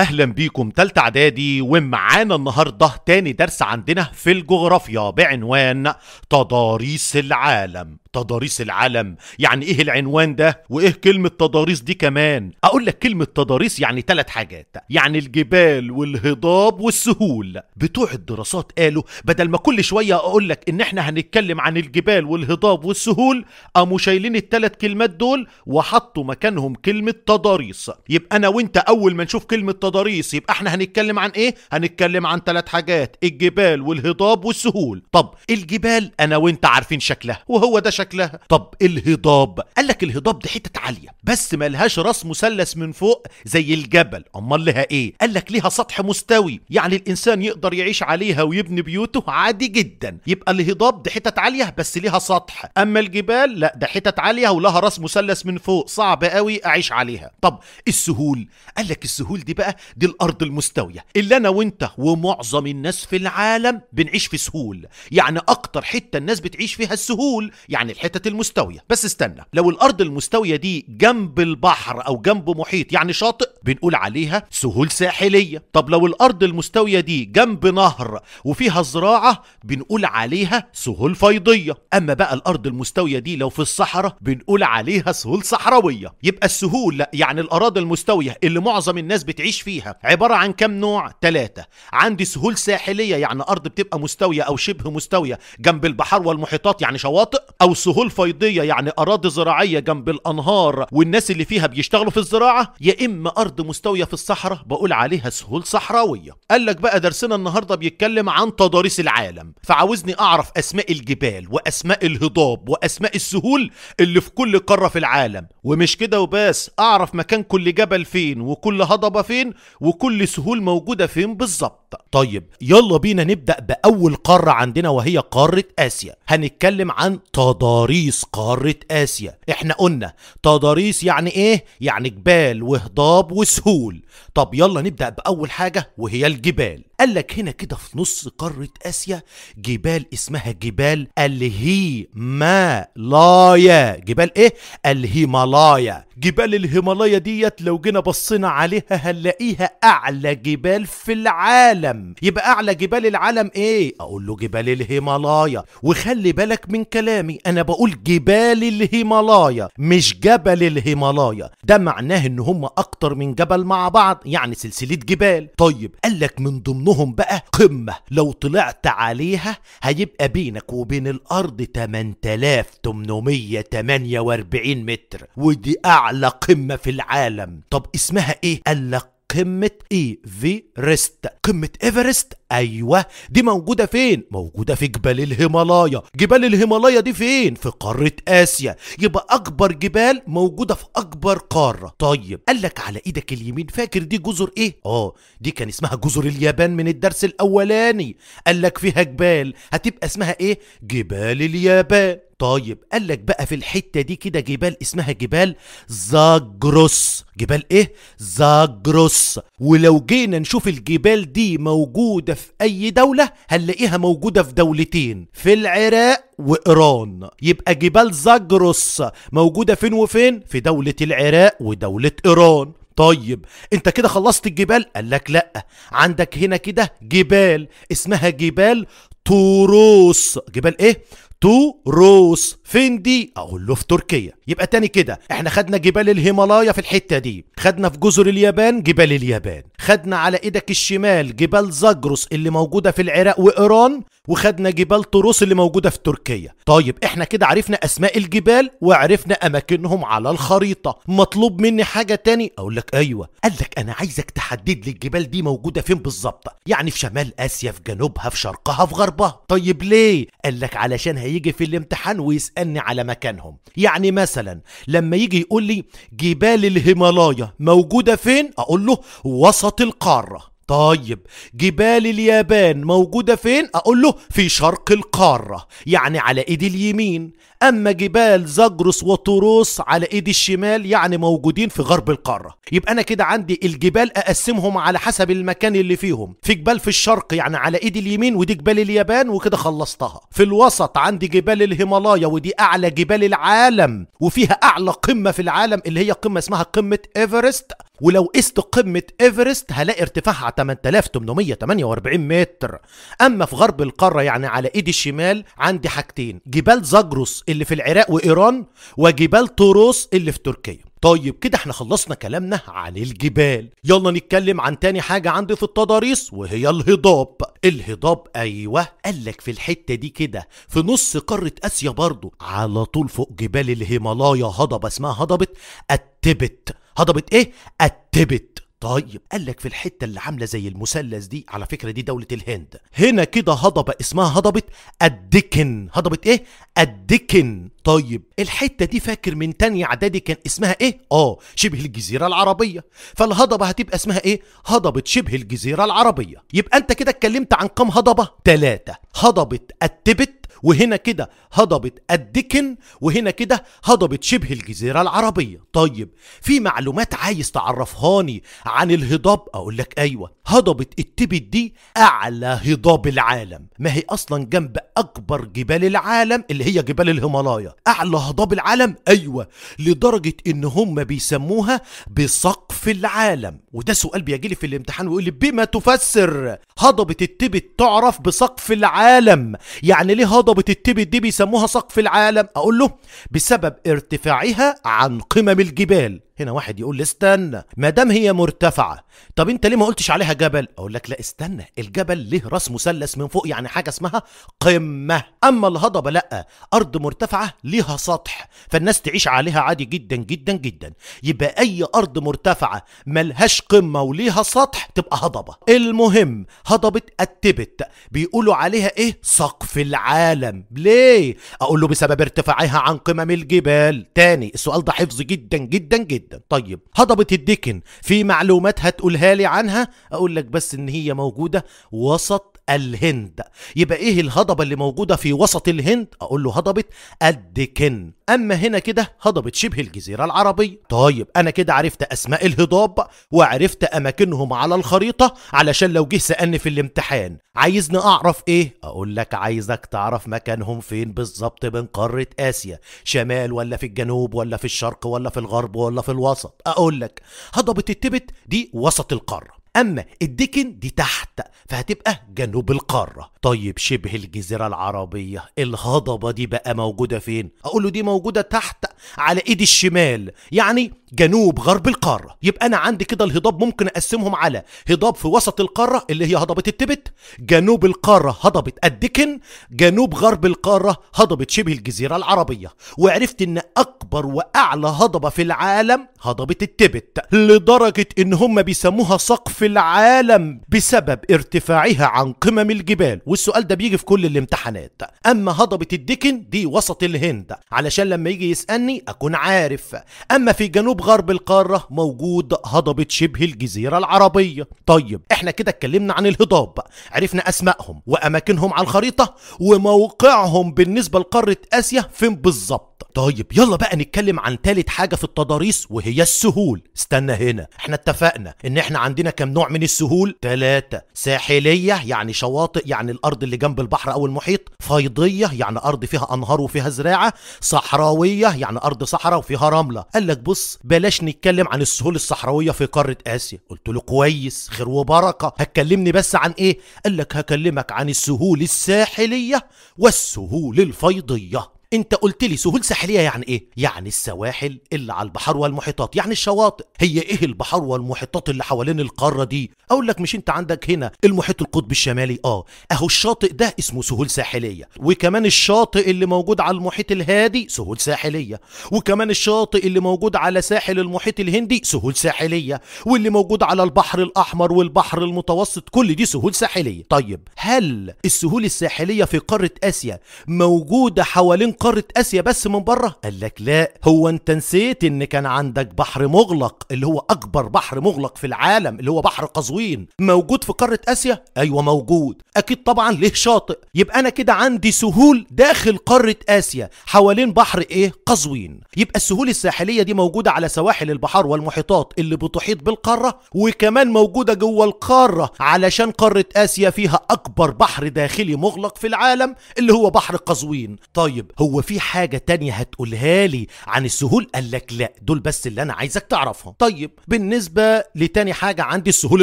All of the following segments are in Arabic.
اهلا بيكم تالتة اعدادي ومعانا النهارده تاني درس عندنا في الجغرافيا بعنوان تضاريس العالم تضاريس العلم يعني ايه العنوان ده وايه كلمة تضاريس دي كمان اقول لك كلمة تضاريس يعني ثلاث حاجات يعني الجبال والهضاب والسهول بتوع الدراسات قالوا بدل ما كل شوية اقول لك ان احنا هنتكلم عن الجبال والهضاب والسهول قاموا شايلين الثلاث كلمات دول وحطوا مكانهم كلمة تضاريس يبقى انا وانت اول ما نشوف كلمة تضاريس يبقى احنا هنتكلم عن ايه هنتكلم عن ثلاث حاجات الجبال والهضاب والسهول طب الجبال انا وانت عارفين شكلها وهو ده شكلها طب الهضاب قال لك الهضاب دي حتت عاليه بس لهاش راس مثلث من فوق زي الجبل امال لها ايه قال لك ليها سطح مستوي يعني الانسان يقدر يعيش عليها ويبني بيوته عادي جدا يبقى الهضاب دي حتت عاليه بس ليها سطح اما الجبال لا ده حتت عاليه ولها راس مثلث من فوق صعب قوي اعيش عليها طب السهول قال لك السهول دي بقى دي الارض المستويه اللي انا وانت ومعظم الناس في العالم بنعيش في سهول يعني اكتر حته الناس بتعيش فيها السهول يعني الحتت يعني المستويه بس استنى لو الارض المستويه دي جنب البحر او جنب محيط يعني شاطئ بنقول عليها سهول ساحليه طب لو الارض المستويه دي جنب نهر وفيها زراعه بنقول عليها سهول فيضيه اما بقى الارض المستويه دي لو في الصحراء بنقول عليها سهول صحراويه يبقى السهول يعني الاراضي المستويه اللي معظم الناس بتعيش فيها عباره عن كم نوع ثلاثه عندي سهول ساحليه يعني ارض بتبقى مستويه او شبه مستويه جنب البحر والمحيطات يعني شواطئ او سهول فيضيه يعني اراضي زراعيه جنب الانهار والناس اللي فيها بيشتغلوا في الزراعه يا اما ارض مستويه في الصحراء بقول عليها سهول صحراويه قال لك بقى درسنا النهارده بيتكلم عن تضاريس العالم فعاوزني اعرف اسماء الجبال واسماء الهضاب واسماء السهول اللي في كل قاره في العالم ومش كده وبس اعرف مكان كل جبل فين وكل هضبه فين وكل سهول موجوده فين بالظبط طيب يلا بينا نبدا باول قاره عندنا وهي قاره اسيا هنتكلم عن تضاريس تضاريس قارة آسيا احنا قلنا تضاريس يعني ايه؟ يعني جبال وهضاب وسهول طب يلا نبدأ بأول حاجة وهي الجبال قال لك هنا كده في نص قارة آسيا جبال اسمها جبال الهيمالايا جبال إيه؟ الهيمالايا جبال الهيمالايا ديت لو جينا بصينا عليها هنلاقيها أعلى جبال في العالم يبقى أعلى جبال العالم إيه؟ أقول له جبال الهيمالايا وخلي بالك من كلامي أنا بقول جبال الهيمالايا مش جبل الهيمالايا ده معناه إن هم أكتر من جبل مع بعض يعني سلسلة جبال طيب قال لك من ضمن اسمهم بقى قمة لو طلعت عليها هيبقى بينك وبين الأرض 8848 متر ودي أعلى قمة في العالم طب اسمها إيه؟ قال لك قمة ايفيرست قمة ايفرست ايوه دي موجودة فين موجودة في جبال الهيمالايا جبال الهيمالايا دي فين في قارة اسيا يبقى اكبر جبال موجودة في اكبر قارة طيب قال لك على ايدك اليمين فاكر دي جزر ايه اه دي كان اسمها جزر اليابان من الدرس الاولاني قال لك فيها جبال هتبقى اسمها ايه جبال اليابان طيب قال لك بقى في الحتة دي كده جبال اسمها جبال زاجروس جبال ايه؟ زاجروس ولو جينا نشوف الجبال دي موجودة في اي دولة هنلاقيها موجودة في دولتين في العراق وإيران يبقى جبال زاجروس موجودة فين وفين؟ في دولة العراق ودولة إيران طيب انت كده خلصت الجبال قال لك لا عندك هنا كده جبال اسمها جبال توروس جبال ايه تو روس فين دي اقول له في تركيا يبقى تاني كده احنا خدنا جبال الهيمالايا في الحته دي خدنا في جزر اليابان جبال اليابان خدنا على ايدك الشمال جبال زاجروس اللي موجوده في العراق وايران وخدنا جبال طروس اللي موجودة في تركيا طيب احنا كده عرفنا اسماء الجبال وعرفنا اماكنهم على الخريطة مطلوب مني حاجة تاني اقول لك ايوه قال لك انا عايزك تحدد لي الجبال دي موجودة فين بالظبط يعني في شمال اسيا في جنوبها في شرقها في غربها طيب ليه قال لك علشان هيجي في الامتحان ويسألني على مكانهم يعني مثلا لما يجي يقول لي جبال الهيمالايا موجودة فين اقول له وسط القارة طيب جبال اليابان موجودة فين؟ أقول له في شرق القارة يعني على إيدي اليمين أما جبال زجرس وطروس على إيدي الشمال يعني موجودين في غرب القارة يبقى أنا كده عندي الجبال أقسمهم على حسب المكان اللي فيهم في جبال في الشرق يعني على إيدي اليمين ودي جبال اليابان وكده خلصتها في الوسط عندي جبال الهيمالايا ودي أعلى جبال العالم وفيها أعلى قمة في العالم اللي هي قمة اسمها قمة إيفرست ولو قست قمة إيفرست هلاقي ارتفاعها 8848 متر أما في غرب القارة يعني على إيدي الشمال عندي حاجتين جبال زاجروس اللي في العراق وإيران وجبال طوروس اللي في تركيا طيب كده احنا خلصنا كلامنا عن الجبال يلا نتكلم عن تاني حاجة عندي في التضاريس وهي الهضاب الهضاب ايوه قالك في الحتة دي كده في نص قارة اسيا برضو على طول فوق جبال الهيمالايا هضبة اسمها هضبة التبت هضبة ايه التبت طيب قال لك في الحته اللي عامله زي المثلث دي على فكره دي دوله الهند هنا كده هضبه اسمها هضبه الدكن هضبه ايه الدكن طيب الحته دي فاكر من تاني اعدادي كان اسمها ايه اه شبه الجزيره العربيه فالهضبه هتبقى اسمها ايه هضبه شبه الجزيره العربيه يبقى انت كده اتكلمت عن كام هضبه ثلاثة هضبه التبت وهنا كده هضبت الدكن وهنا كده هضبت شبه الجزيرة العربية طيب في معلومات عايز تعرفهاني عن الهضاب أقول لك أيوة هضبة التبت دي أعلى هضاب العالم ما هي أصلا جنب أكبر جبال العالم اللي هي جبال الهيمالايا أعلى هضاب العالم أيوة لدرجة إن هم بيسموها بسقف العالم وده سؤال بيجيلي في الامتحان ويقول لي بما تفسر هضبة التبت تعرف بسقف العالم يعني ليه هضبة التبت دي بيسموها سقف العالم أقول له بسبب ارتفاعها عن قمم الجبال هنا واحد يقول لي استنى ما دام هي مرتفعه طب انت ليه ما قلتش عليها جبل اقول لك لا استنى الجبل ليه راس مثلث من فوق يعني حاجه اسمها قمه اما الهضبه لا ارض مرتفعه ليها سطح فالناس تعيش عليها عادي جدا جدا جدا يبقى اي ارض مرتفعه ملهاش قمه وليها سطح تبقى هضبه المهم هضبه التبت بيقولوا عليها ايه سقف العالم ليه اقول له بسبب ارتفاعها عن قمم الجبال تاني السؤال ده حفظ جدا جدا جدا جدا طيب هضبة الدكن في معلومات هتقولها لي عنها اقول لك بس ان هي موجودة وسط الهند يبقى ايه الهضبه اللي موجوده في وسط الهند اقول له هضبه الدكن اما هنا كده هضبه شبه الجزيره العربيه طيب انا كده عرفت اسماء الهضاب وعرفت اماكنهم على الخريطه علشان لو جه سالني في الامتحان عايزني اعرف ايه اقول لك عايزك تعرف مكانهم فين بالظبط بين قاره اسيا شمال ولا في الجنوب ولا في الشرق ولا في الغرب ولا في الوسط اقول لك هضبه التبت دي وسط القاره أما الدكن دي تحت فهتبقى جنوب القارة طيب شبه الجزيرة العربية الهضبة دي بقى موجودة فين؟ أقول له دي موجودة تحت على إيد الشمال يعني جنوب غرب القارة يبقى أنا عندي كده الهضاب ممكن أقسمهم على هضاب في وسط القارة اللي هي هضبة التبت جنوب القارة هضبة الدكن جنوب غرب القارة هضبة شبه الجزيرة العربية وعرفت إن أكبر وأعلى هضبة في العالم هضبة التبت لدرجة إن هم بيسموها سقف العالم بسبب ارتفاعها عن قمم الجبال والسؤال ده بيجي في كل الامتحانات أما هضبة الدكن دي وسط الهند علشان لما يجي يسألني أكون عارف أما في جنوب جنوب غرب القارة موجود هضبة شبه الجزيرة العربية طيب احنا كده اتكلمنا عن الهضاب عرفنا اسمائهم واماكنهم على الخريطة وموقعهم بالنسبة لقارة اسيا فين بالظبط طيب يلا بقى نتكلم عن تالت حاجة في التضاريس وهي السهول استنى هنا احنا اتفقنا ان احنا عندنا كم نوع من السهول ثلاثة ساحلية يعني شواطئ يعني الارض اللي جنب البحر او المحيط فيضية يعني ارض فيها انهار وفيها زراعة صحراوية يعني ارض صحراء وفيها رملة قال لك بص بلاش نتكلم عن السهول الصحراوية في قارة آسيا قلت له كويس خير وبركة هتكلمني بس عن إيه؟ قال لك هكلمك عن السهول الساحلية والسهول الفيضية انت قلت لي سهول ساحليه يعني ايه يعني السواحل اللي على البحر والمحيطات يعني الشواطئ هي ايه البحر والمحيطات اللي حوالين القاره دي اقول لك مش انت عندك هنا المحيط القطبي الشمالي اه اهو الشاطئ ده اسمه سهول ساحليه وكمان الشاطئ اللي موجود على المحيط الهادي سهول ساحليه وكمان الشاطئ اللي موجود على ساحل المحيط الهندي سهول ساحليه واللي موجود على البحر الاحمر والبحر المتوسط كل دي سهول ساحليه طيب هل السهول الساحليه في قاره اسيا موجوده حوالين قارة آسيا بس من بره قال لك لا هو انت نسيت ان كان عندك بحر مغلق اللي هو اكبر بحر مغلق في العالم اللي هو بحر قزوين موجود في قارة آسيا ايوه موجود اكيد طبعا ليه شاطئ يبقى انا كده عندي سهول داخل قارة آسيا حوالين بحر ايه قزوين يبقى السهول الساحلية دي موجودة على سواحل البحار والمحيطات اللي بتحيط بالقارة وكمان موجودة جوه القارة علشان قارة آسيا فيها اكبر بحر داخلي مغلق في العالم اللي هو بحر قزوين طيب هو هو في حاجه تانية هتقولها لي عن السهول قال لك لا دول بس اللي انا عايزك تعرفهم. طيب بالنسبه لتاني حاجه عندي السهول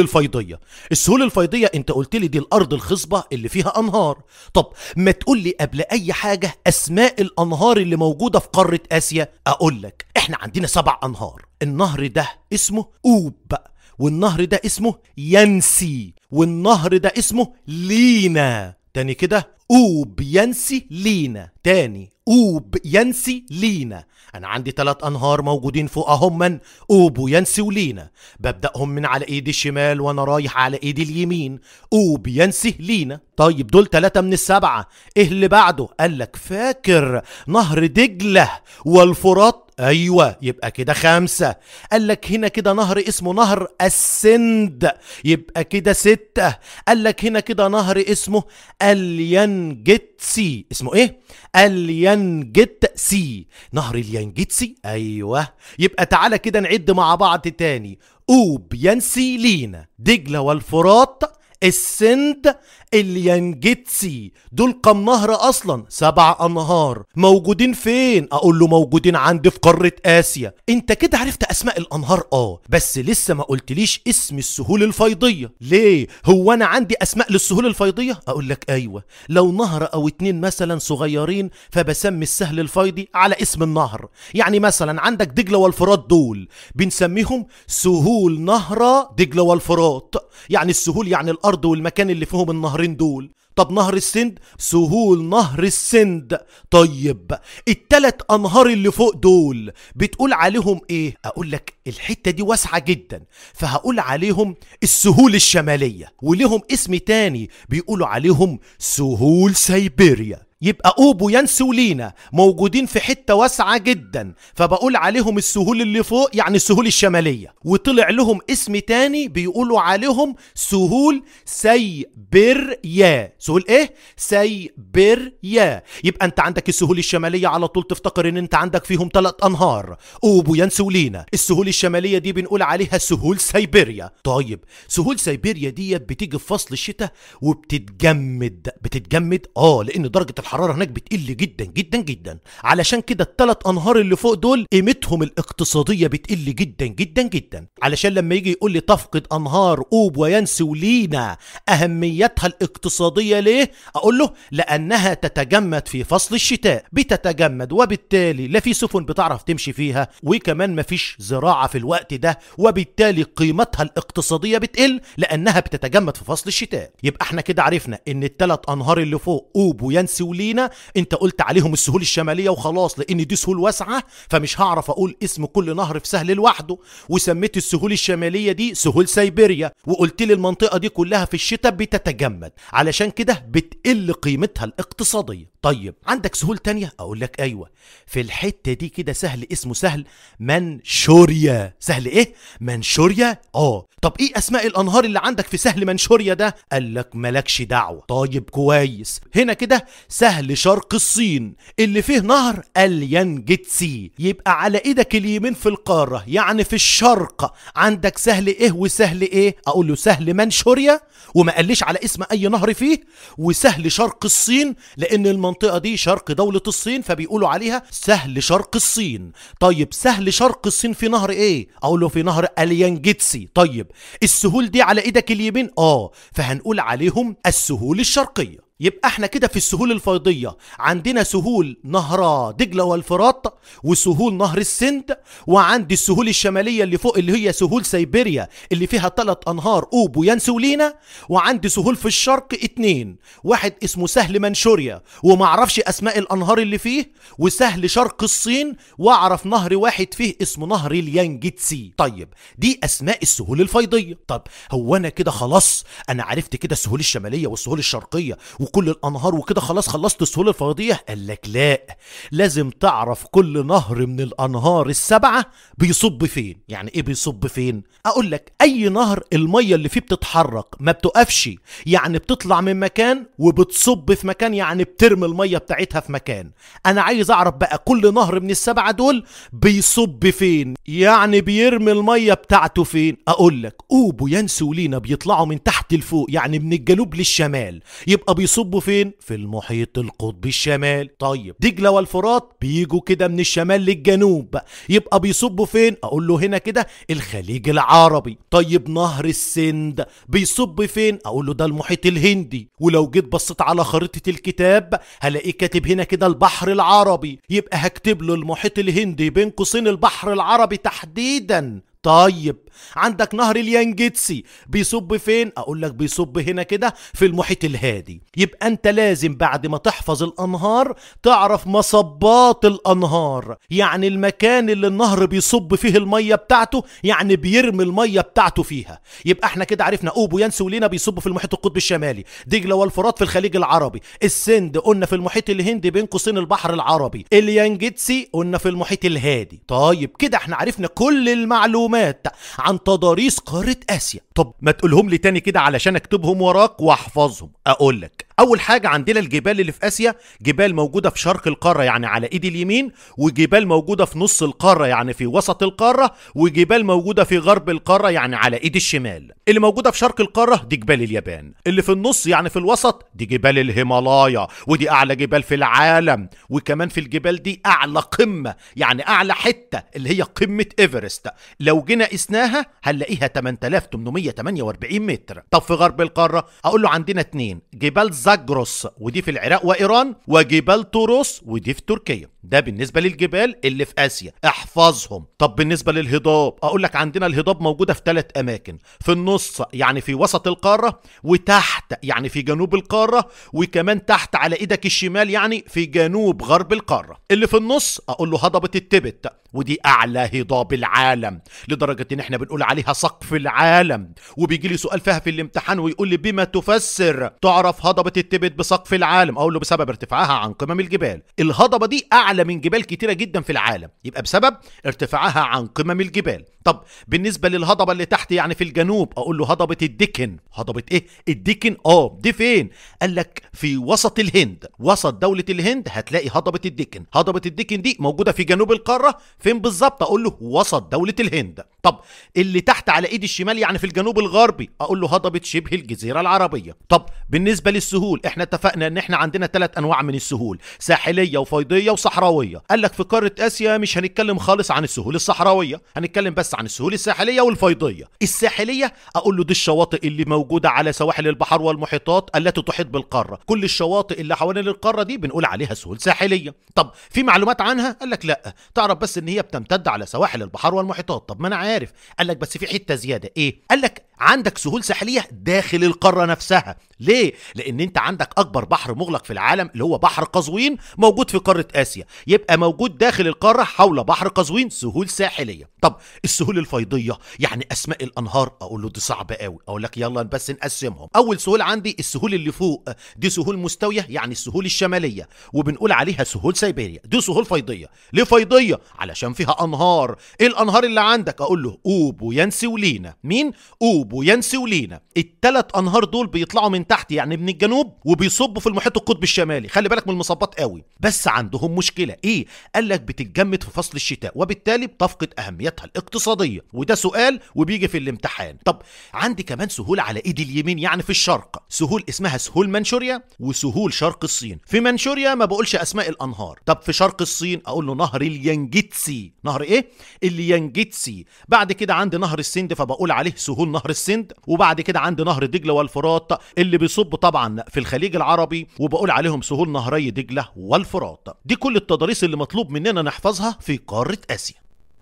الفيضيه السهول الفيضيه انت قلت لي دي الارض الخصبه اللي فيها انهار طب ما تقول لي قبل اي حاجه اسماء الانهار اللي موجوده في قاره اسيا اقول لك احنا عندنا سبع انهار النهر ده اسمه اوب والنهر ده اسمه ينسي والنهر ده اسمه لينا تاني كده اوب ينسي لينا تاني اوب ينسي لينا انا عندي تلات انهار موجودين فوق اهما اوب وينسي ولينا ببداهم من على ايدي الشمال وانا رايح على ايدي اليمين اوب ينسي لينا طيب دول تلاتة من السبعة ايه اللي بعده قالك فاكر نهر دجلة والفرات ايوه يبقى كده خمسة قال لك هنا كده نهر اسمه نهر السند يبقى كده ستة قال لك هنا كده نهر اسمه اليانجتسي اسمه ايه اليانجتسي نهر اليانجتسي ايوه يبقى تعالى كده نعد مع بعض تاني اوب ينسي لينا دجلة والفرات السند اليانجيتسي دول كم نهر اصلا سبع انهار موجودين فين اقول له موجودين عندي في قاره اسيا انت كده عرفت اسماء الانهار اه بس لسه ما قلتليش اسم السهول الفيضيه ليه هو انا عندي اسماء للسهول الفيضيه اقول لك ايوه لو نهر او اتنين مثلا صغيرين فبسمي السهل الفيضي على اسم النهر يعني مثلا عندك دجله والفرات دول بنسميهم سهول نهر دجله والفرات يعني السهول يعني الأرض الارض والمكان اللي فيهم النهرين دول طب نهر السند سهول نهر السند طيب التلات انهار اللي فوق دول بتقول عليهم ايه اقول لك الحتة دي واسعة جدا فهقول عليهم السهول الشمالية ولهم اسم تاني بيقولوا عليهم سهول سيبيريا يبقى أوبو أوبويانس ولينا موجودين في حتة واسعة جدا فبقول عليهم السهول اللي فوق يعني السهول الشمالية وطلع لهم اسم تاني بيقولوا عليهم سهول سيبريا سهول ايه؟ سيبريا يبقى انت عندك السهول الشمالية على طول تفتكر ان انت عندك فيهم ثلاث انهار أوبو أوبويانس ولينا السهول الشمالية دي بنقول عليها سهول سيبريا طيب سهول سيبريا دي بتيجي في فصل الشتاء وبتتجمد بتتجمد اه لان درجة الحراره هناك بتقل جدا جدا جدا علشان كده الثلاث انهار اللي فوق دول قيمتهم الاقتصاديه بتقل جدا جدا جدا علشان لما يجي يقول لي تفقد انهار اوب وينسي ولينا اهميتها الاقتصاديه ليه اقول له لانها تتجمد في فصل الشتاء بتتجمد وبالتالي لا في سفن بتعرف تمشي فيها وكمان مفيش زراعه في الوقت ده وبالتالي قيمتها الاقتصاديه بتقل لانها بتتجمد في فصل الشتاء يبقى احنا كده عرفنا ان الثلاث انهار اللي فوق اوب وينسي ولينا لينا انت قلت عليهم السهول الشماليه وخلاص لان دي سهول واسعه فمش هعرف اقول اسم كل نهر في سهل لوحده وسميت السهول الشماليه دي سهول سيبيريا وقلت لي المنطقه دي كلها في الشتاء بتتجمد علشان كده بتقل قيمتها الاقتصاديه طيب عندك سهول تانية اقول لك ايوه في الحته دي كده سهل اسمه سهل منشوريا سهل ايه منشوريا اه طب ايه اسماء الانهار اللي عندك في سهل منشوريا ده قال لك مالكش دعوه طيب كويس هنا كده سهل شرق الصين اللي فيه نهر اليانجتسي يبقى على ايدك اليمين في القاره يعني في الشرق عندك سهل ايه وسهل ايه اقول له سهل منشوريا وما قاليش على اسم اي نهر فيه وسهل شرق الصين لان المنطقة المنطقة دي شرق دولة الصين فبيقولوا عليها سهل شرق الصين طيب سهل شرق الصين في نهر ايه اقول له في نهر اليانجيتسي طيب السهول دي على ايدك اليمين اه فهنقول عليهم السهول الشرقية يبقى احنا كده في السهول الفيضية عندنا سهول نهر دجلة والفرات وسهول نهر السند وعندي السهول الشمالية اللي فوق اللي هي سهول سيبيريا اللي فيها ثلاث انهار اوب ويانسي ولينا وعندي سهول في الشرق اتنين واحد اسمه سهل منشوريا ومعرفش اسماء الانهار اللي فيه وسهل شرق الصين واعرف نهر واحد فيه اسمه نهر اليانجيتسي طيب دي اسماء السهول الفيضية طب هو انا كده خلاص انا عرفت كده السهول الشمالية والسهول الشرقية وكل الانهار وكده خلاص خلصت السهول الفضيح قال لك لا لازم تعرف كل نهر من الانهار السبعه بيصب فين يعني ايه بيصب فين اقول لك اي نهر الميه اللي فيه بتتحرك ما بتقفش يعني بتطلع من مكان وبتصب في مكان يعني بترمي الميه بتاعتها في مكان انا عايز اعرف بقى كل نهر من السبعه دول بيصب فين يعني بيرمي الميه بتاعته فين اقول لك اوبو لينا بيطلعوا من تحت لفوق يعني من الجنوب للشمال يبقى بيصب بيصبوا فين في المحيط القطبي الشمالي طيب دجله والفرات بيجوا كده من الشمال للجنوب يبقى بيصبوا فين اقول له هنا كده الخليج العربي طيب نهر السند بيصب فين اقول له ده المحيط الهندي ولو جيت بصيت على خريطه الكتاب هلاقيه كاتب هنا كده البحر العربي يبقى هكتب له المحيط الهندي بين قوسين البحر العربي تحديدا طيب عندك نهر اليانجيتسي بيصب فين اقول لك بيصب هنا كده في المحيط الهادي يبقى انت لازم بعد ما تحفظ الانهار تعرف مصبات الانهار يعني المكان اللي النهر بيصب فيه الميه بتاعته يعني بيرمي الميه بتاعته فيها يبقى احنا كده عرفنا اوبو ينسي ولينا بيصبوا في المحيط القطبي الشمالي دجله والفرات في الخليج العربي السند قلنا في المحيط الهندي بين قوسين البحر العربي اليانجيتسي قلنا في المحيط الهادي طيب كده احنا عرفنا كل المعلومات عن تضاريس قارة آسيا طب ما تقولهم لي تاني كده علشان أكتبهم وراك وأحفظهم أقول لك أول حاجة عندنا الجبال اللي في آسيا جبال موجودة في شرق القارة يعني على إيد اليمين وجبال موجودة في نص القارة يعني في وسط القارة وجبال موجودة في غرب القارة يعني على إيد الشمال اللي موجودة في شرق القارة دي جبال اليابان اللي في النص يعني في الوسط دي جبال الهيمالايا ودي أعلى جبال في العالم وكمان في الجبال دي أعلى قمة يعني أعلى حتة اللي هي قمة إيفرست لو جينا قسناها قلناها هنلاقيها 8848 متر طب في غرب القارة أقول له عندنا اتنين جبال زاجروس ودي في العراق وإيران وجبال طوروس ودي في تركيا ده بالنسبة للجبال اللي في آسيا احفظهم طب بالنسبة للهضاب أقول لك عندنا الهضاب موجودة في ثلاث أماكن في النص يعني في وسط القارة وتحت يعني في جنوب القارة وكمان تحت على إيدك الشمال يعني في جنوب غرب القارة اللي في النص أقول له هضبة التبت ودي أعلى هضاب العالم لدرجة إن إحنا بنقول عليها سقف العالم وبيجي لي سؤال فيها في الامتحان ويقول لي بما تفسر تعرف هضبة التبت بسقف العالم أقول له بسبب ارتفاعها عن قمم الجبال الهضبة دي أعلى أعلى من جبال كتيرة جدا في العالم يبقى بسبب ارتفاعها عن قمم الجبال طب بالنسبة للهضبة اللي تحت يعني في الجنوب أقول له هضبة الدكن هضبة إيه؟ الدكن آه دي فين؟ قال لك في وسط الهند وسط دولة الهند هتلاقي هضبة الدكن هضبة الدكن دي موجودة في جنوب القارة فين بالظبط أقول له وسط دولة الهند طب اللي تحت على ايدي الشمال يعني في الجنوب الغربي اقول له هضبه شبه الجزيره العربيه طب بالنسبه للسهول احنا اتفقنا ان احنا عندنا ثلاث انواع من السهول ساحليه وفيضيه وصحراويه قال لك في قاره اسيا مش هنتكلم خالص عن السهول الصحراويه هنتكلم بس عن السهول الساحليه والفيضيه الساحليه اقول له دي الشواطئ اللي موجوده على سواحل البحر والمحيطات التي تحيط بالقاره كل الشواطئ اللي حوالين القاره دي بنقول عليها سهول ساحليه طب في معلومات عنها قال لك لا تعرف بس ان هي بتمتد على سواحل البحر والمحيطات طب ما انا عارف عارف قال لك بس في حته زياده ايه قال لك عندك سهول ساحليه داخل القاره نفسها ليه لان انت عندك اكبر بحر مغلق في العالم اللي هو بحر قزوين موجود في قاره اسيا يبقى موجود داخل القاره حول بحر قزوين سهول ساحليه طب السهول الفيضيه يعني اسماء الانهار اقول له دي صعبه قوي اقول لك يلا بس نقسمهم اول سهول عندي السهول اللي فوق دي سهول مستويه يعني السهول الشماليه وبنقول عليها سهول سيبيريا دي سهول فيضيه ليه فيضيه علشان فيها انهار ايه الانهار اللي عندك اقول له اوب وينسي ولينا مين اوب الجنوب وينسي ولينا التلات انهار دول بيطلعوا من تحت يعني من الجنوب وبيصبوا في المحيط القطبي الشمالي خلي بالك من المصبات قوي بس عندهم مشكله ايه قال لك بتتجمد في فصل الشتاء وبالتالي بتفقد اهميتها الاقتصاديه وده سؤال وبيجي في الامتحان طب عندي كمان سهول على ايدي اليمين يعني في الشرق سهول اسمها سهول منشوريا وسهول شرق الصين في منشوريا ما بقولش اسماء الانهار طب في شرق الصين اقول له نهر اليانجيتسي نهر ايه اليانجيتسي بعد كده عندي نهر السند فبقول عليه سهول نهر السند وبعد كده عند نهر دجله والفرات اللي بيصب طبعا في الخليج العربي وبقول عليهم سهول نهري دجله والفرات دي كل التضاريس اللي مطلوب مننا نحفظها في قاره اسيا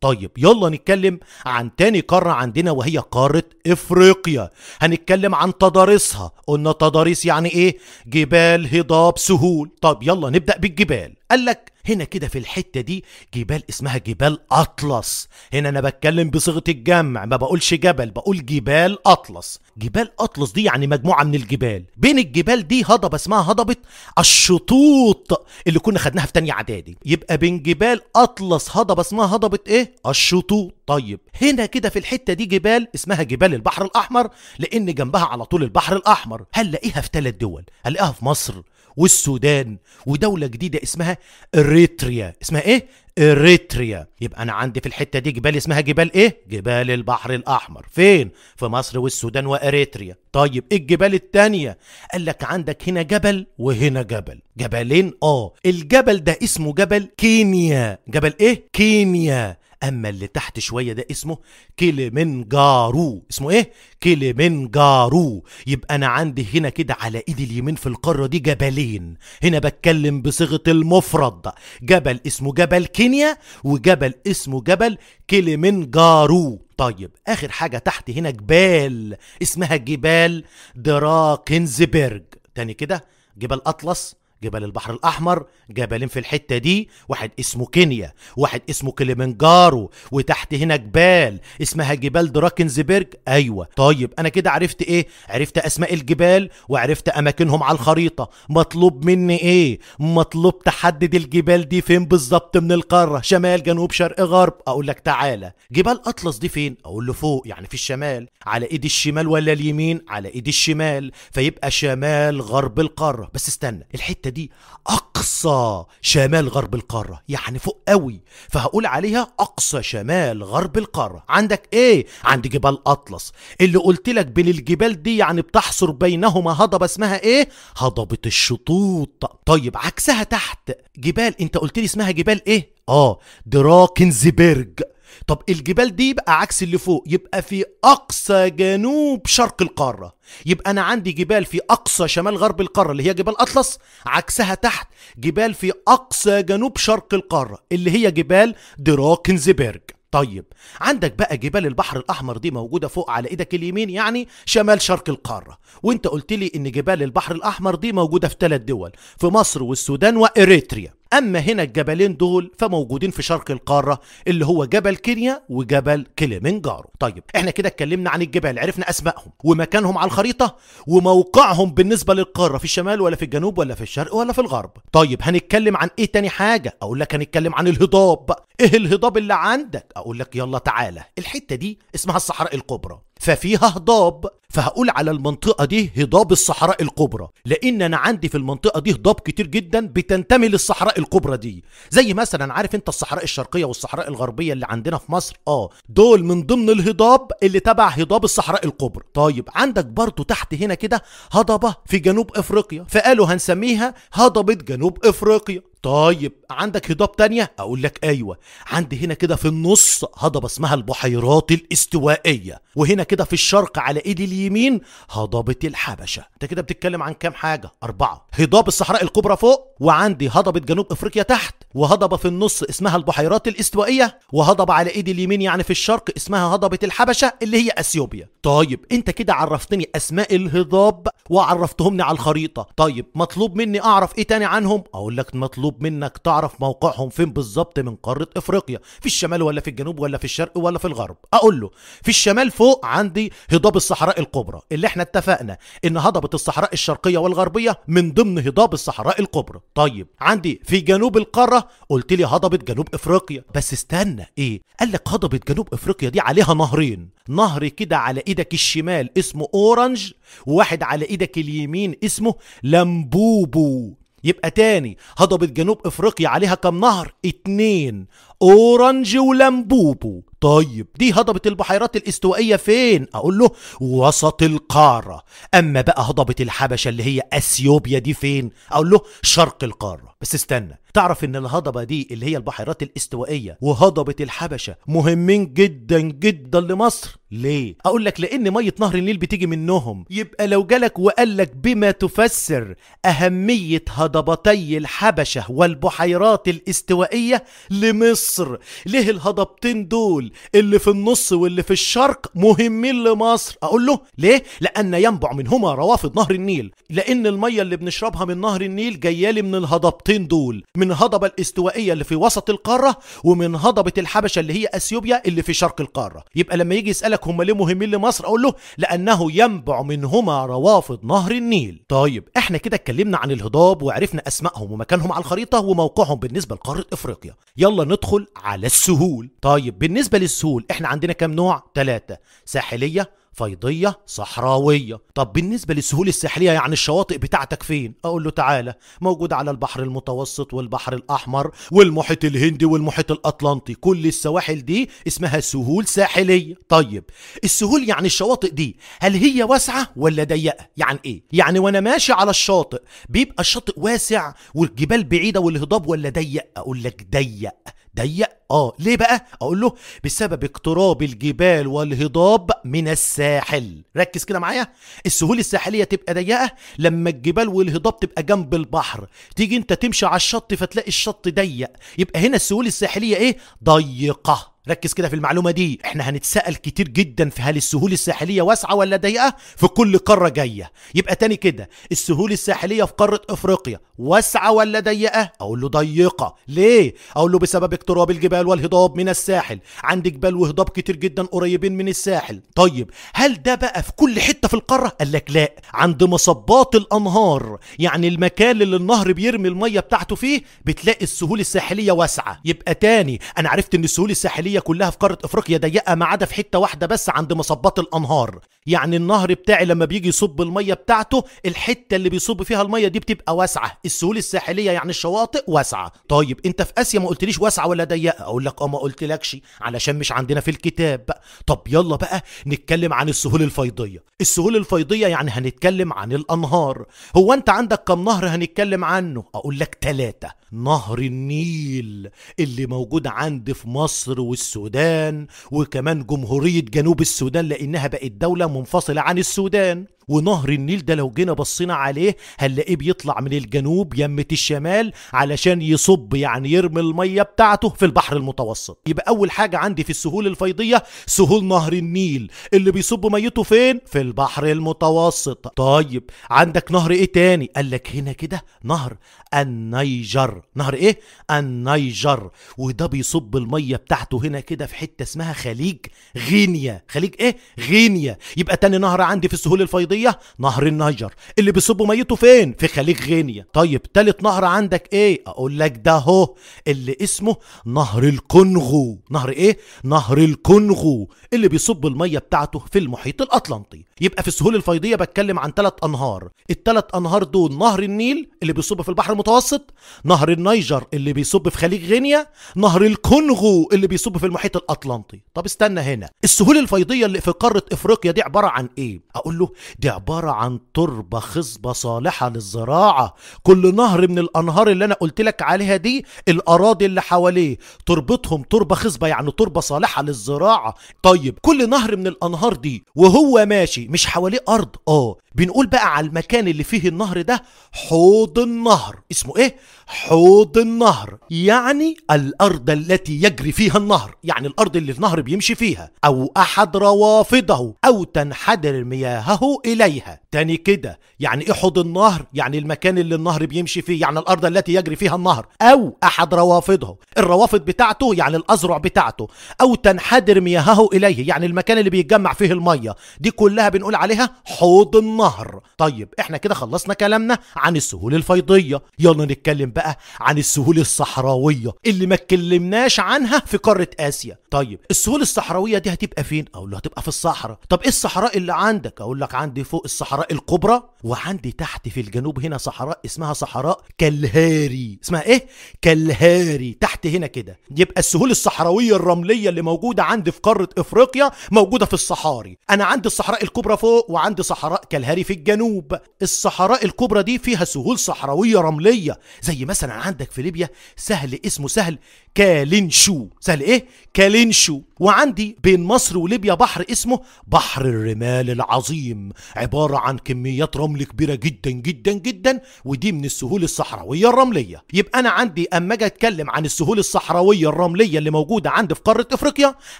طيب يلا نتكلم عن تاني قارة عندنا وهي قارة افريقيا هنتكلم عن تضاريسها قلنا تضاريس يعني ايه جبال هضاب سهول طب يلا نبدأ بالجبال قالك هنا كده في الحتة دي جبال اسمها جبال أطلس هنا أنا بتكلم بصيغة الجمع ما بقولش جبل بقول جبال أطلس جبال أطلس دي يعني مجموعة من الجبال بين الجبال دي هضبة اسمها هضبة الشطوط اللي كنا خدناها في تانية إعدادي يبقى بين جبال أطلس هضبة اسمها هضبة إيه الشطوط طيب هنا كده في الحتة دي جبال اسمها جبال البحر الأحمر لأن جنبها على طول البحر الأحمر هنلاقيها في ثلاث دول هنلاقيها في مصر والسودان ودولة جديدة اسمها إريتريا اسمها إيه؟ إريتريا يبقى أنا عندي في الحتة دي جبال اسمها جبال إيه؟ جبال البحر الأحمر فين؟ في مصر والسودان وإريتريا طيب إيه الجبال التانية؟ قال لك عندك هنا جبل وهنا جبل جبلين آه الجبل ده اسمه جبل كينيا جبل إيه؟ كينيا اما اللي تحت شويه ده اسمه كيليمنجارو اسمه ايه كيليمنجارو يبقى انا عندي هنا كده على ايدي اليمين في القاره دي جبلين هنا بتكلم بصيغه المفرد جبل اسمه جبل كينيا وجبل اسمه جبل كيليمنجارو طيب اخر حاجه تحت هنا جبال اسمها جبال دراكنزبرج تاني كده جبال اطلس جبال البحر الاحمر جبلين في الحته دي واحد اسمه كينيا واحد اسمه كليمنجارو وتحت هنا جبال اسمها جبال دراكنزبرج ايوه طيب انا كده عرفت ايه عرفت اسماء الجبال وعرفت اماكنهم على الخريطه مطلوب مني ايه مطلوب تحدد الجبال دي فين بالظبط من القاره شمال جنوب شرق غرب اقول لك تعالى جبال اطلس دي فين اقول له فوق يعني في الشمال على ايد الشمال ولا اليمين على ايد الشمال فيبقى شمال غرب القاره بس استنى الحته دي اقصى شمال غرب القاره يعني فوق قوي فهقول عليها اقصى شمال غرب القاره عندك ايه عند جبال اطلس اللي قلت لك بين الجبال دي يعني بتحصر بينهما هضبه اسمها ايه هضبه الشطوط طيب عكسها تحت جبال انت قلت لي اسمها جبال ايه اه دراكنزبرج طب الجبال دي بقى عكس اللي فوق يبقى في أقصى جنوب شرق القارة يبقى أنا عندي جبال في أقصى شمال غرب القارة اللي هي جبال أطلس عكسها تحت جبال في أقصى جنوب شرق القارة اللي هي جبال دراكنزبرج طيب عندك بقى جبال البحر الاحمر دي موجوده فوق على ايدك اليمين يعني شمال شرق القاره وانت قلت لي ان جبال البحر الاحمر دي موجوده في ثلاث دول في مصر والسودان واريتريا أما هنا الجبلين دول فموجودين في شرق القارة اللي هو جبل كينيا وجبل كليمنجارو طيب احنا كده اتكلمنا عن الجبال عرفنا أسمائهم ومكانهم على الخريطة وموقعهم بالنسبة للقارة في الشمال ولا في الجنوب ولا في الشرق ولا في الغرب طيب هنتكلم عن ايه تاني حاجة اقول لك هنتكلم عن الهضاب ايه الهضاب اللي عندك اقول لك يلا تعالى الحتة دي اسمها الصحراء الكبرى ففيها هضاب فهقول على المنطقة دي هضاب الصحراء الكبرى لأن أنا عندي في المنطقة دي هضاب كتير جدا بتنتمي للصحراء الكبرى دي زي مثلا عارف أنت الصحراء الشرقية والصحراء الغربية اللي عندنا في مصر آه دول من ضمن الهضاب اللي تبع هضاب الصحراء الكبرى طيب عندك برضو تحت هنا كده هضبة في جنوب أفريقيا فقالوا هنسميها هضبة جنوب أفريقيا طيب عندك هضاب تانية اقول لك ايوه عندي هنا كده في النص هضبة اسمها البحيرات الاستوائية وهنا كده في الشرق على ايدي اليمين هضبة الحبشة انت كده بتتكلم عن كام حاجة اربعة هضاب الصحراء الكبرى فوق وعندي هضبة جنوب افريقيا تحت وهضبة في النص اسمها البحيرات الاستوائية وهضبة على ايدي اليمين يعني في الشرق اسمها هضبة الحبشة اللي هي اثيوبيا طيب انت كده عرفتني اسماء الهضاب وعرفتهمني على الخريطة طيب مطلوب مني اعرف ايه تاني عنهم اقول لك مطلوب مطلوب منك تعرف موقعهم فين بالظبط من قاره افريقيا في الشمال ولا في الجنوب ولا في الشرق ولا في الغرب اقول له في الشمال فوق عندي هضاب الصحراء الكبرى اللي احنا اتفقنا ان هضبه الصحراء الشرقيه والغربيه من ضمن هضاب الصحراء الكبرى طيب عندي في جنوب القاره قلت لي هضبه جنوب افريقيا بس استنى ايه قال لك هضبه جنوب افريقيا دي عليها نهرين نهر كده على ايدك الشمال اسمه اورنج وواحد على ايدك اليمين اسمه لمبوبو يبقى تاني هضبة جنوب افريقيا عليها كم نهر اتنين اورانج ولمبوبو طيب دي هضبة البحيرات الاستوائية فين اقول له وسط القارة اما بقى هضبة الحبشة اللي هي اثيوبيا دي فين اقول له شرق القارة بس استنى تعرف ان الهضبه دي اللي هي البحيرات الاستوائيه وهضبه الحبشه مهمين جدا جدا لمصر ليه اقول لك لان ميه نهر النيل بتيجي منهم يبقى لو جالك وقال لك بما تفسر اهميه هضبتي الحبشه والبحيرات الاستوائيه لمصر ليه الهضبتين دول اللي في النص واللي في الشرق مهمين لمصر اقول له ليه لان ينبع منهما روافد نهر النيل لان الميه اللي بنشربها من نهر النيل جايه لي من الهضبتين دول من من هضبة الاستوائية اللي في وسط القارة ومن هضبة الحبشة اللي هي أثيوبيا اللي في شرق القارة يبقى لما يجي يسألك هم ليه مهمين لمصر أقول له لأنه ينبع منهما روافض نهر النيل طيب احنا كده اتكلمنا عن الهضاب وعرفنا أسمائهم ومكانهم على الخريطة وموقعهم بالنسبة لقارة إفريقيا يلا ندخل على السهول طيب بالنسبة للسهول احنا عندنا كام نوع؟ ثلاثة ساحلية فيضية صحراوية طب بالنسبة للسهول الساحلية يعني الشواطئ بتاعتك فين أقول له تعالى موجود على البحر المتوسط والبحر الأحمر والمحيط الهندي والمحيط الأطلنطي كل السواحل دي اسمها سهول ساحلية طيب السهول يعني الشواطئ دي هل هي واسعة ولا ضيقة يعني إيه يعني وأنا ماشي على الشاطئ بيبقى الشاطئ واسع والجبال بعيدة والهضاب ولا ضيق أقول لك ضيق ضيق اه ليه بقى اقول له بسبب اقتراب الجبال والهضاب من الساحل ركز كده معايا السهول الساحليه تبقى ضيقه لما الجبال والهضاب تبقى جنب البحر تيجي انت تمشي على الشط فتلاقي الشط ضيق يبقى هنا السهول الساحليه ايه ضيقه ركز كده في المعلومة دي احنا هنتسأل كتير جدا في هل السهول الساحلية واسعة ولا ضيقة في كل قارة جاية يبقى تاني كده السهول الساحلية في قارة افريقيا واسعة ولا ضيقة اقول له ضيقة ليه اقول له بسبب اقتراب الجبال والهضاب من الساحل عند جبال وهضاب كتير جدا قريبين من الساحل طيب هل ده بقى في كل حتة في القارة قال لك لا عند مصبات الانهار يعني المكان اللي النهر بيرمي المية بتاعته فيه بتلاقي السهول الساحلية واسعة يبقى تاني انا عرفت ان السهول الساحلية الجنوبيه كلها في قاره افريقيا ضيقه ما عدا في حته واحده بس عند مصبات الانهار يعني النهر بتاعي لما بيجي يصب الميه بتاعته الحته اللي بيصب فيها الميه دي بتبقى واسعه السهول الساحليه يعني الشواطئ واسعه طيب انت في اسيا ما قلتليش واسعه ولا ضيقه اقول لك اه ما قلتلكش علشان مش عندنا في الكتاب طب يلا بقى نتكلم عن السهول الفيضيه السهول الفيضيه يعني هنتكلم عن الانهار هو انت عندك كم نهر هنتكلم عنه اقول لك ثلاثه نهر النيل اللي موجود عندي في مصر والسودان السودان وكمان جمهورية جنوب السودان لأنها بقت دولة منفصلة عن السودان ونهر النيل ده لو جينا بصينا عليه هنلاقيه بيطلع من الجنوب يمة الشمال علشان يصب يعني يرمي المية بتاعته في البحر المتوسط يبقى أول حاجة عندي في السهول الفيضية سهول نهر النيل اللي بيصب ميته فين؟ في البحر المتوسط طيب عندك نهر إيه تاني؟ قال لك هنا كده نهر النيجر نهر إيه؟ النيجر وده بيصب المية بتاعته هنا كده في حتة اسمها خليج غينيا خليج إيه؟ غينيا يبقى تاني نهر عندي في السهول الفيضية الرئيسية نهر النيجر اللي بيصبوا ميته فين في خليج غينيا طيب تالت نهر عندك ايه اقول لك ده هو اللي اسمه نهر الكونغو نهر ايه نهر الكونغو اللي بيصب المية بتاعته في المحيط الاطلنطي يبقى في السهول الفيضية بتكلم عن ثلاث انهار الثلاث انهار دول نهر النيل اللي بيصب في البحر المتوسط نهر النيجر اللي بيصب في خليج غينيا نهر الكونغو اللي بيصب في المحيط الاطلنطي طب استنى هنا السهول الفيضية اللي في قارة افريقيا دي عبارة عن ايه اقول له دي دي عبارة عن تربة خصبة صالحة للزراعة كل نهر من الأنهار اللي أنا قلت لك عليها دي الأراضي اللي حواليه تربتهم تربة خصبة يعني تربة صالحة للزراعة طيب كل نهر من الأنهار دي وهو ماشي مش حواليه أرض آه بنقول بقى على المكان اللي فيه النهر ده حوض النهر اسمه إيه؟ حوض النهر يعني الأرض التي يجري فيها النهر يعني الأرض اللي النهر بيمشي فيها أو أحد روافضه أو تنحدر مياهه إلى إليها تاني كده يعني إيه حوض النهر يعني المكان اللي النهر بيمشي فيه يعني الأرض التي يجري فيها النهر أو أحد روافضه الروافض بتاعته يعني الأزرع بتاعته أو تنحدر مياهه إليه يعني المكان اللي بيتجمع فيه المية دي كلها بنقول عليها حوض النهر طيب إحنا كده خلصنا كلامنا عن السهول الفيضية يلا نتكلم بقى عن السهول الصحراوية اللي ما اتكلمناش عنها في قارة آسيا طيب السهول الصحراوية دي هتبقى فين أقول له هتبقى في الصحراء طب إيه الصحراء اللي عندك أقول لك عندي فوق الصحراء الكبرى وعندي تحت في الجنوب هنا صحراء اسمها صحراء كالهاري اسمها ايه كالهاري تحت هنا كده يبقى السهول الصحراويه الرمليه اللي موجوده عندي في قاره افريقيا موجوده في الصحاري انا عندي الصحراء الكبرى فوق وعندي صحراء كالهاري في الجنوب الصحراء الكبرى دي فيها سهول صحراويه رمليه زي مثلا عندك في ليبيا سهل اسمه سهل كالنشو سهل ايه كالنشو وعندي بين مصر وليبيا بحر اسمه بحر الرمال العظيم عبارة عن كميات رمل كبيرة جدا جدا جدا ودي من السهول الصحراوية الرملية يبقى أنا عندي أما أجي أتكلم عن السهول الصحراوية الرملية اللي موجودة عندي في قارة أفريقيا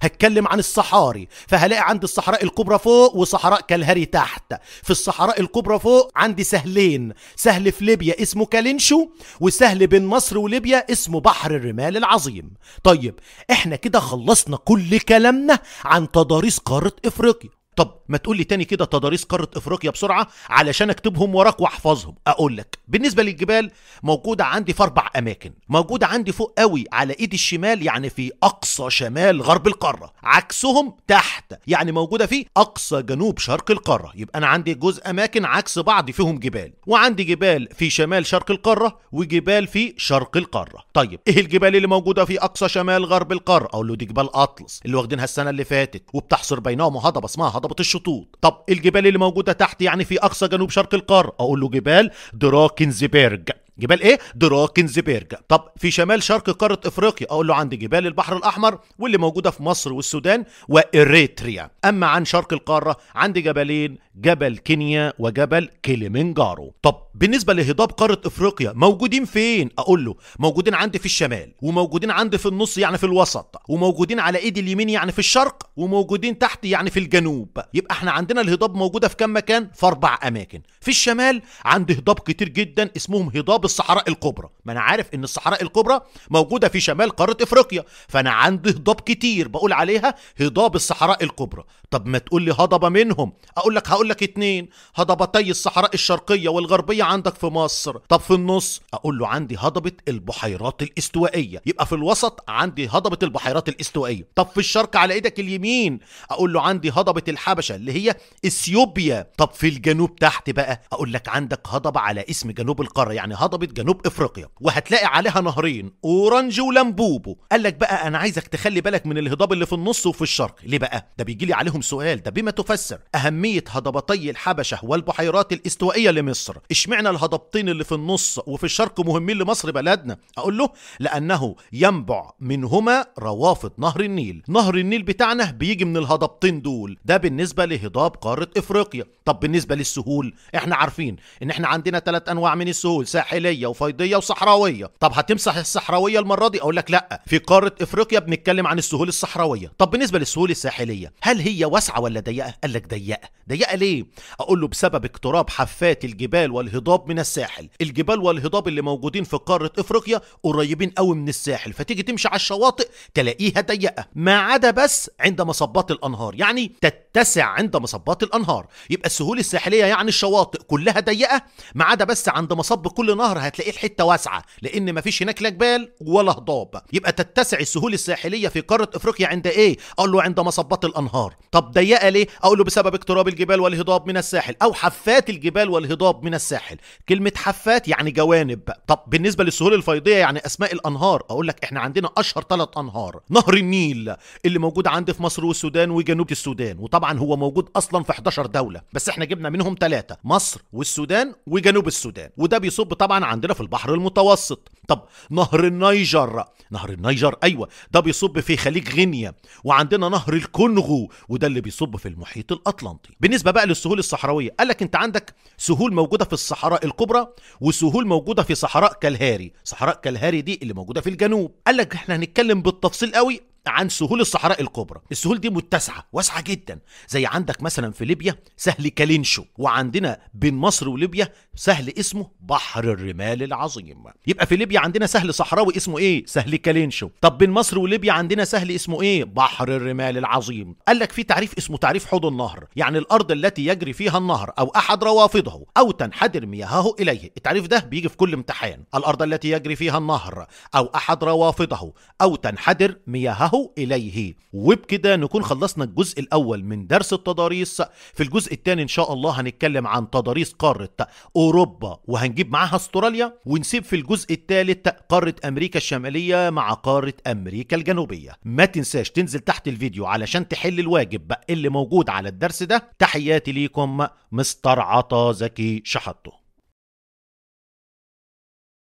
هتكلم عن الصحاري فهلاقي عندي الصحراء الكبرى فوق وصحراء كالهاري تحت في الصحراء الكبرى فوق عندي سهلين سهل في ليبيا اسمه كالنشو وسهل بين مصر وليبيا اسمه بحر الرمال العظيم العظيم طيب احنا كده خلصنا كل كلامنا عن تضاريس قارة افريقيا طب ما تقول لي تاني كده تضاريس قاره افريقيا بسرعه علشان اكتبهم وراك واحفظهم اقول لك بالنسبه للجبال موجوده عندي في اربع اماكن موجوده عندي فوق قوي على ايدي الشمال يعني في اقصى شمال غرب القاره عكسهم تحت يعني موجوده في اقصى جنوب شرق القاره يبقى انا عندي جزء اماكن عكس بعض فيهم جبال وعندي جبال في شمال شرق القاره وجبال في شرق القاره طيب ايه الجبال اللي موجوده في اقصى شمال غرب القاره اقول له دي جبال اطلس اللي واخدينها السنه اللي فاتت وبتحصر بينهم هضبه اسمها هضبه الشروق الشطوط طب إيه الجبال اللي موجودة تحت يعني في أقصى جنوب شرق القارة أقول له جبال دراكنزبرج جبال ايه دراكنزبرج طب في شمال شرق قاره افريقيا اقول له عند جبال البحر الاحمر واللي موجوده في مصر والسودان واريتريا اما عن شرق القاره عند جبلين جبل كينيا وجبل كيليمنجارو طب بالنسبه لهضاب قاره افريقيا موجودين فين اقول له موجودين عندي في الشمال وموجودين عندي في النص يعني في الوسط وموجودين على ايدي اليمين يعني في الشرق وموجودين تحت يعني في الجنوب يبقى احنا عندنا الهضاب موجوده في كام مكان في اربع اماكن في الشمال عندي هضاب كتير جدا اسمهم هضاب الصحراء الكبرى ما انا عارف ان الصحراء الكبرى موجوده في شمال قاره افريقيا فانا عندي هضاب كتير بقول عليها هضاب الصحراء الكبرى طب ما تقول لي هضبه منهم اقول لك هقول لك اتنين هضبتي الصحراء الشرقيه والغربيه عندك في مصر طب في النص اقول له عندي هضبه البحيرات الاستوائيه يبقى في الوسط عندي هضبه البحيرات الاستوائيه طب في الشرق على ايدك اليمين اقول له عندي هضبه الحبشه اللي هي اثيوبيا طب في الجنوب تحت بقى اقول لك عندك هضبه على اسم جنوب القاره يعني هضبه هضبه جنوب افريقيا وهتلاقي عليها نهرين اورنج ولمبوبو قال لك بقى انا عايزك تخلي بالك من الهضاب اللي في النص وفي الشرق ليه بقى ده بيجي لي عليهم سؤال ده بما تفسر اهميه هضبتي الحبشه والبحيرات الاستوائيه لمصر اشمعنى الهضبتين اللي في النص وفي الشرق مهمين لمصر بلدنا اقول له لانه ينبع منهما روافد نهر النيل نهر النيل بتاعنا بيجي من الهضبتين دول ده بالنسبه لهضاب قاره افريقيا طب بالنسبه للسهول احنا عارفين ان احنا عندنا ثلاث انواع من السهول ساحل جبليه وفيضيه وصحراويه طب هتمسح الصحراويه المره دي اقول لك لا في قاره افريقيا بنتكلم عن السهول الصحراويه طب بالنسبه للسهول الساحليه هل هي واسعه ولا ضيقه قال لك ضيقه ضيقه ليه اقول له بسبب اقتراب حافات الجبال والهضاب من الساحل الجبال والهضاب اللي موجودين في قاره افريقيا قريبين قوي من الساحل فتيجي تمشي على الشواطئ تلاقيها ضيقه ما عدا بس عند مصبات الانهار يعني تت تتسع عند مصبات الأنهار يبقى السهول الساحلية يعني الشواطئ كلها ضيقة ما عدا بس عند مصب كل نهر هتلاقيه الحتة واسعة لأن مفيش هناك لا جبال ولا هضاب يبقى تتسع السهول الساحلية في قارة أفريقيا عند إيه؟ أقول له عند مصبات الأنهار طب ضيقة ليه؟ أقول له بسبب اقتراب الجبال والهضاب من الساحل أو حفات الجبال والهضاب من الساحل كلمة حفات يعني جوانب طب بالنسبة للسهول الفيضية يعني أسماء الأنهار أقول لك إحنا عندنا أشهر ثلاث أنهار نهر النيل اللي موجود عندي في مصر والسودان وجنوب السودان وطبعا هو موجود اصلا في 11 دوله بس احنا جبنا منهم ثلاثه مصر والسودان وجنوب السودان وده بيصب طبعا عندنا في البحر المتوسط طب نهر النيجر نهر النيجر ايوه ده بيصب في خليج غينيا وعندنا نهر الكونغو وده اللي بيصب في المحيط الاطلنطي بالنسبه بقى للسهول الصحراويه قال لك انت عندك سهول موجوده في الصحراء الكبرى وسهول موجوده في صحراء كالهاري صحراء كالهاري دي اللي موجوده في الجنوب قال لك احنا هنتكلم بالتفصيل قوي عن سهول الصحراء الكبرى السهول دي متسعه واسعه جدا زي عندك مثلا في ليبيا سهل كالينشو وعندنا بين مصر وليبيا سهل اسمه بحر الرمال العظيم يبقى في ليبيا عندنا سهل صحراوي اسمه ايه سهل كالينشو طب بين مصر وليبيا عندنا سهل اسمه ايه بحر الرمال العظيم قال لك في تعريف اسمه تعريف حوض النهر يعني الارض التي يجري فيها النهر او احد روافضه او تنحدر مياهه اليه التعريف ده بيجي في كل امتحان الارض التي يجري فيها النهر او احد روافضه او تنحدر مياهه يسبقوا إليه وبكده نكون خلصنا الجزء الأول من درس التضاريس في الجزء الثاني إن شاء الله هنتكلم عن تضاريس قارة أوروبا وهنجيب معاها أستراليا ونسيب في الجزء الثالث قارة أمريكا الشمالية مع قارة أمريكا الجنوبية ما تنساش تنزل تحت الفيديو علشان تحل الواجب اللي موجود على الدرس ده تحياتي ليكم مستر عطا زكي شحطه